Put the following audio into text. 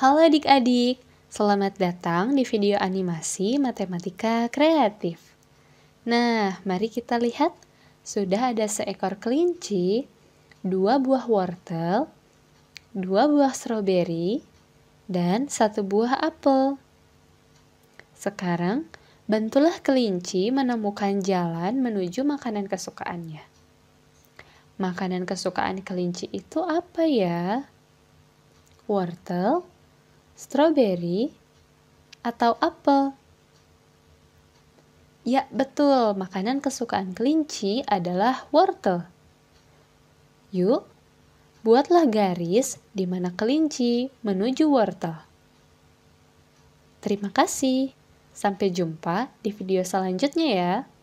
Halo adik-adik, selamat datang di video animasi matematika kreatif. Nah, mari kita lihat. Sudah ada seekor kelinci, dua buah wortel, dua buah stroberi, dan satu buah apel. Sekarang, bantulah kelinci menemukan jalan menuju makanan kesukaannya. Makanan kesukaan kelinci itu apa ya? Wortel, strawberry, atau apel? Ya, betul. Makanan kesukaan kelinci adalah wortel. Yuk, buatlah garis di mana kelinci menuju wortel. Terima kasih. Sampai jumpa di video selanjutnya ya.